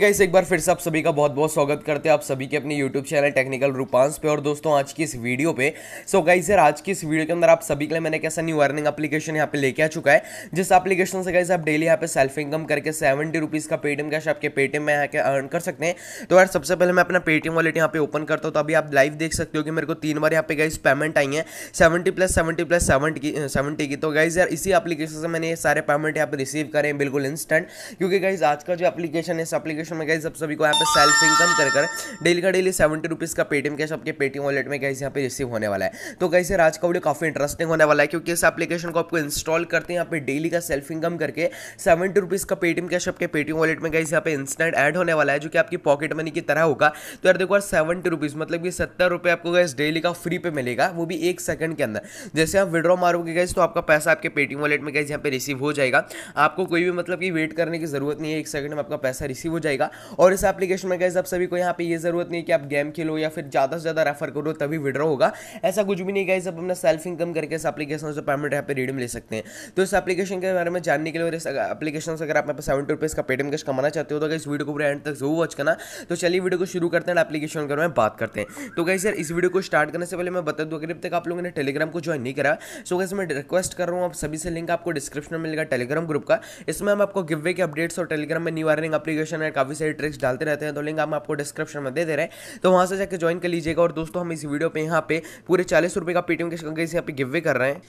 guys एक बार फिर से आप सभी का बहुत बहुत स्वागत करते हैं आप सभी के अपने YouTube चैनल टेक्निकल रूपांस पे और दोस्तों आज की इस वीडियो पे सो so गाइस यार आज की इस वीडियो के अंदर आप सभी के लिए मैंने कैसा न्यू अर्निंग एप्लीकेशन यहाँ पे लेके आ चुका है जिस एप्लीकेशन से गाइस आप डेली यहाँ पे सेल्फ इनकम करके सेवेंटी रुपीज़ का पेटीएम कैश आपके पेटीएम में यहाँ के अर्न कर सकते हैं तो यार सबसे पहले मैं अपना पेटीएम वॉलेट यहाँ पे ओपन करता हूँ तो अभी आप लाइव देख सकते हो कि मेरे को तीन बार यहाँ पे गाइस पेमेंट आई है seventy plus seventy plus seventy की की तो गाइज यार इसी एप्लीकेशन से मैंने ये सारे पेमेंट यहाँ पे रिसीव करें बिल्कुल इंस्टेंट क्योंकि गाइज आज का जो एप्लीकेशन है इस नोटिफिकेशन में गाइज आप सभी को यहाँ पे सेल्फ इनकम कर कर डेली का डेली सेवेंटी रुपीज़ का पेटीएम कैश आपके पेटीएम वॉलेट में गाइज यहाँ पे रिसीव होने वाला है तो गाइज आज का वीडियो काफ़ी इंटरेस्टिंग होने वाला है क्योंकि इस एप्लीकेशन को आपको इंस्टॉल करते हैं यहाँ पे डेली का सेल्फ इनकम करके सेवेंटी रुपीज़ का पेटीएम कैश आपके पेटीएम वॉलेट में गाइज यहाँ पे इंस्टेंट एड होने वाला है जो कि आपकी पॉकेट मनी की तरह होगा तो यार देखो सेवेंटी रुपीज़ मतलब कि सत्तर रुपये आपको गैस डेली का फ्री पे मिलेगा वो भी एक सेकंड के अंदर जैसे आप विड्रॉ मारोगे गैस तो आपका पैसा आपके पेटीएम वॉलेट में गैस यहाँ पे रिसीव हो जाएगा आपको कोई भी मतलब कि वेट करने की जरूरत नहीं है एक सेकंड में आपका पैसा रिसीव हो जाएगा जाएगा और इस एप्लीकेशन में गैस आप सभी को यहाँ पे ये ज़रूरत नहीं कि आप गेम खेलो या फिर ज़्यादा से ज़्यादा रेफर करो तभी विड्रॉ होगा ऐसा कुछ भी नहीं गाइज आप अपना सेल्फ इनकम करके इस एप्लीकेशन से पेमेंट यहाँ पे रिडीम ले सकते हैं तो इस एप्लीकेशन के बारे में जानने के लिए और इस एप्लीकेशन से अगर आप यहाँ सेवेंटी रुपीज़ का पेटीएम कैश कमाना चाहते हो तो अगर इस वीडियो को पूरे एंड तक जरूर वॉच करना तो चलिए वीडियो को शुरू करते हैं एप्लीकेशन के बारे में बात करते हैं तो गाइज सर इस वीडियो को स्टार्ट करने से पहले मैं बता दूँ अगर तक आप लोगों ने टेलीग्राम को ज्वाइन नहीं करा सो गैस मैं रिक्वेस्ट कर रहा हूँ आप सभी से लिंक आपको डिस्क्रिप्शन में मिलेगा टेलीग्राम ग्रुप का इसमें हम आपको गिवे के अपडेट्स और टेलीग्राम में न्यू अर्निंग एप्लीकेशन है काफ़ी सारी ट्रिक्स डालते रहते हैं तो लिंक हम आपको डिस्क्रिप्शन में दे दे रहे हैं तो वहाँ से जाकर ज्वाइन कर लीजिएगा और दोस्तों हम इस वीडियो पर यहाँ पे पूरे चालीस रुपये का पेटीएम के यहाँ पे गिवे कर रहे हैं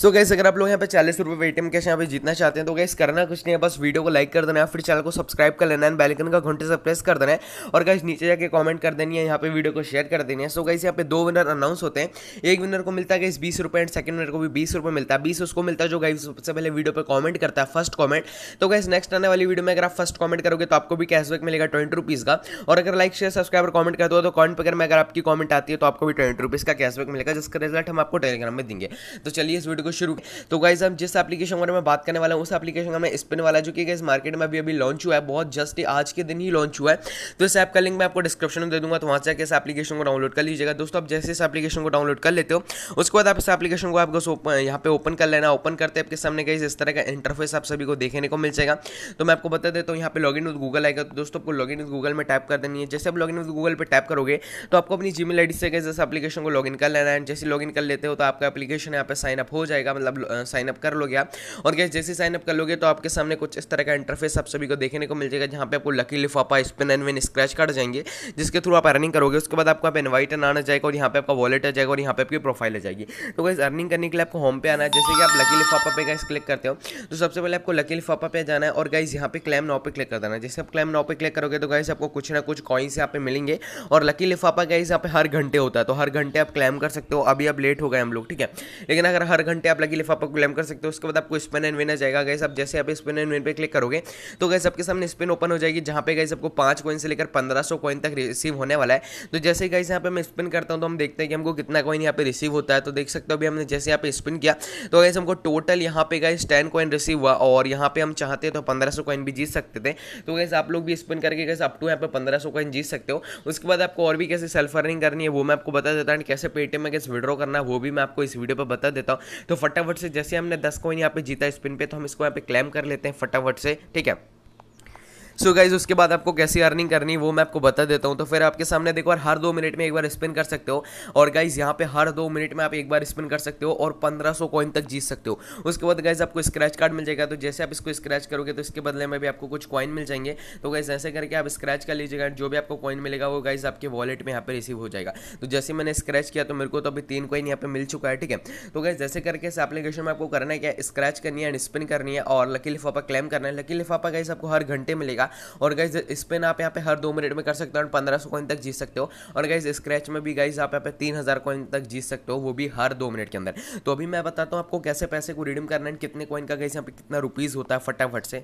सो गैस अगर आप लोग यहाँ पे चालीस रुपये पेटीएम कैश यहाँ पे जीतना चाहते हैं तो गैस करना कुछ नहीं है बस वीडियो को लाइक कर देना है फिर चैनल को सब्सक्राइब कर लेना है बेलकन का घंटे से प्रेस कर देना है और गैस नीचे जाके कॉमेंट कर देनी है यहाँ पे वीडियो को शेयर कर देनी है सो गैस यहाँ पे दो विनर अनाउंस होते हैं एक विनर को मिलता है गैस बीस रुपये एंड सेकंड विनर को भी बीस रुपये मिलता है बीस उसको मिलता है जो गाइस सबसे पहले वीडियो पर कॉमेंट करता है फर्स्ट कॉमेंट तो गैस नेक्स्ट आने वाली वीडियो में अगर आप फर्स्ट कॉमेंट करोगे तो आपको भी कैशबैक मिलेगा ट्वेंटी रुपीज़ का और अगर लाइक शेयर सब्सक्राइबर कॉमेंट कर दो तो कॉमेंट पर अगर आपकी कॉमेंट आती है तो आपको भी ट्वेंटी रुपीज़ का कैशबैक मिलेगा जिसका रिजल्ट हम आपको टेलीग्राम में देंगे तो चलिए इस वीडियो को शुरू तो गाइज हम जिस एप्लीकेशन के बारे में बात करने वाला हूँ उस एप्लीकेशन का मैं स्पिन वाला जो कि इस मार्केट में अभी अभी लॉन्च हुआ है बहुत जस्ट आज के दिन ही लॉन्च हुआ है तो इस ऐप का लिंक मैं आपको डिस्क्रिप्शन में दे दूंगा तो वहाँ से इस एप्लीकेशन को डाउनलोड कर लीजिएगा दोस्तों आप जैसे इस एप्लीकेशन को डाउनलोड कर लेते हो उसके बाद आप इस एप्लीकेशन को आपको यहाँ पे ओपन कर लेना ओपन करते आपके सामने कहीं इस तरह का इंटरफेस आप सभी को देखने को मिल जाएगा तो मैं आपको बता देता हूँ यहाँ पे लॉग विद गूगल आएगा तो दोस्तों आपको लॉग विद गूगल में टाइप कर देनी है जैसे आप लॉग विद गूगल पर टाइप करोगे तो आपको अपनी जी मेल आई डी से गाइज इस एप्लीकेशन को लॉगिन कर लेना है जैसे लॉगिन कर लेते हो तो आपका एप्लीकेशन यहाँ पर साइन अप हो जाएगा जाएगा मतलब साइन अप कर लोगे आप और गैस जैसे साइन अप कर लोगे तो आपके सामने कुछ इस तरह का इंटरफेस आप सभी को देखने को मिल जाएगा जहाँ पे आपको लकी लिफाफा spin and win scratch card जाएंगे जिसके थ्रू आप अर्निंग करोगे उसके बाद आपको आप इन्वाइट आना जाएगा और यहाँ पे आपका वॉलेट आ जाएगा और यहाँ पे आपकी प्रोफाइल आ जाएगी तो गैस अर्निंग करने के लिए आपको होम पे आना है जैसे कि आप लकी लिफाफा पे गैस क्लिक करते हो तो सबसे पहले आपको लकी लिफाफा पे जाना है और गाइज यहाँ पे क्लेम नाव पे क्लिक कर देना है जैसे आप क्लेम नाव पे क्लिक करोगे तो गाइज आपको कुछ ना कुछ कॉइन्स यहाँ पे मिलेंगे और लकी लिफाफा गाइज यहाँ पे हर घंटे होता है तो हर घंटे आप क्लेम कर सकते हो अभी आप लेट हो गए हम लोग ठीक है लेकिन अगर हर घंटे घंटे आप लगी लिफाफा को क्लेम कर सकते हो उसके बाद आपको स्पिन एंड विन आ जाएगा गैस आप जैसे आप स्पिन एंड विन पे क्लिक करोगे तो गैस आपके सामने स्पिन ओपन हो जाएगी जहाँ पे गैस आपको पाँच कॉइन से लेकर पंद्रह सौ तक रिसीव होने वाला है तो जैसे ही गैस यहाँ पे मैं स्पिन करता हूँ तो हम देखते हैं कि हमको कितना कॉइन यहाँ पे रिसीव होता है तो देख सकते हो अभी हमने जैसे यहाँ पे स्पिन किया तो गैस हमको टोटल यहाँ पे गैस टेन कॉइन रिसीव हुआ और यहाँ पे हम चाहते हैं तो पंद्रह सौ कॉइन भी जीत सकते थे तो गैस आप लोग भी स्पिन करके गैस अप टू यहाँ पे पंद्रह सौ कॉइन जीत सकते हो उसके बाद आपको और भी कैसे सेल्फ अर्निंग करनी है वो मैं आपको बता देता हूँ कैसे पेटीएम में कैसे विड्रॉ करना है वो भी मैं आपको इस वीडियो पर बता देता हूँ तो फटाफट से जैसे हमने दस कॉइन यहाँ पे जीता स्पिन पे तो हम इसको यहाँ पे क्लेम कर लेते हैं फटाफट से ठीक है सो गाइज उसके बाद आपको कैसी अर्निंग करनी वो मैं आपको बता देता हूँ तो फिर आपके सामने देखो हर दो मिनट में एक बार स्पिन कर सकते हो और गाइज यहाँ पे हर दो मिनट में आप एक बार स्पिन कर सकते हो और पंद्रह सौ कॉइन तक जीत सकते हो उसके बाद गाइज आपको स्क्रैच कार्ड मिल जाएगा तो जैसे आप इसको स्क्रैच करोगे तो इसके बदले में भी आपको कुछ कॉइन मिल जाएंगे तो गाइज ऐसे करके आप स्क्रैच कर लीजिएगा जो भी आपको कॉइन मिलेगा वो गाइज आपके वॉलेट में यहाँ पर रिसीव हो जाएगा तो जैसे मैंने स्क्रैच किया तो मेरे को तो अभी तीन कॉइन यहाँ पर मिल चुका है ठीक है तो गाइज जैसे करके इस एप्लीकेशन में आपको करना है क्या स्क्रैच करनी है एंड स्पिन करनी है और लकी लिफाफा क्लेम करना है लकी लिफाफा गाइज आपको हर घंटे मिलेगा रहेगा और गाइज स्पिन आप यहाँ पे हर दो मिनट में कर सकते हो और पंद्रह सौ तक जीत सकते हो और गाइज स्क्रैच में भी गाइज आप यहाँ पे तीन हज़ार कॉइन तक जीत सकते हो वो भी हर दो मिनट के अंदर तो अभी मैं बताता हूँ आपको कैसे पैसे को रिडीम करना है कितने कॉइन का गाइज यहाँ पे कितना रुपीज़ होता है फटाफट से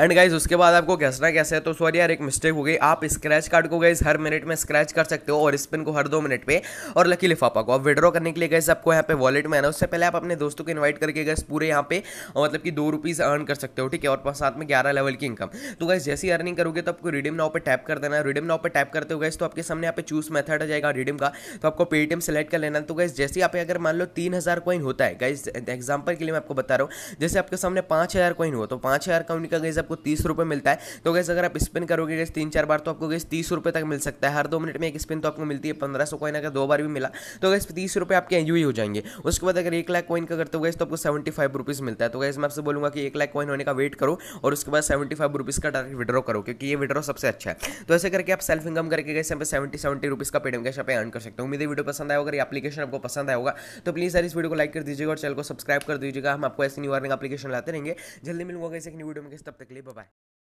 एंड गाइज उसके बाद आपको घसना कैसे है तो सॉरी यार एक मिस्टेक हो गई आप स्क्रैच कार्ड को गाइज हर मिनट में स्क्रैच कर सकते हो और स्पिन को हर दो मिनट पे और लकी लिफाफा को आप विड्रॉ करने के लिए गए आपको यहाँ पे वॉलेट में आना उससे पहले आप अपने दोस्तों को इन्वाइट करके गए पूरे यहाँ पे मतलब कि दो रुपीज़ अर्न कर सकते हो ठीक है और साथ में ग्यारह लेवल की इनकम तो गाइज जैसी अर्निंग करोगे तो आपको रिडीम नाव पर टैप कर देना है रिडीम नाव पर टैप करते हो गए तो आपके सामने यहाँ पे चूज मेथड आ जाएगा रिडीम का तो आपको पेटीएम सेलेक्ट कर लेना तो गाइज जैसे आप अगर मान लो तीन हज़ार कॉइन होता है गाइज एग्जाम्पल के लिए मैं आपको बता रहा हूँ जैसे आपके सामने पांच हज़ार हो तो पांच हज़ार का का गैस आपको तीस रुपये मिलता है तो गैस अगर आप स्पिन करोगे गैस तीन चार बार तो आपको गैस तीस रुपये तक मिल सकता है हर दो मिनट में एक स्पिन तो आपको मिलती है पंद्रह सौ कॉइन अगर दो बार भी मिला तो गैस तीस रुपये आपके यू ही हो जाएंगे उसके बाद अगर एक लाख कॉइन का करते हो गए तो आपको सेवेंटी फाइव रुपीज़ मिलता है तो गैस मैं आपसे बोलूँगा कि एक लाख कॉइन होने का वेट करो और उसके बाद सेवेंटी फाइव रुपीज़ का डायरेक्ट विड्रॉ करो क्योंकि ये विड्रॉ सबसे अच्छा है तो ऐसे करके आप सेल्फ इनकम करके गए यहाँ पे सेवेंटी सेवेंटी रुपीज़ का पेडम कैश आप अर्न कर सकते हो उम्मीद है वीडियो पसंद आया अगर ये एप्लीकेशन आपको पसंद आएगा तो प्लीज़ सर इस वीडियो को लाइक कर दीजिएगा और चैनल को सब्सक्राइब कर दीजिएगा हम आपको ऐसी न्यू अर्निंग एप्लीकेशन लाते रहेंगे जल्दी मिलूंगा कैसे एक न्यू वीडियो में तब तक ले लिए बाय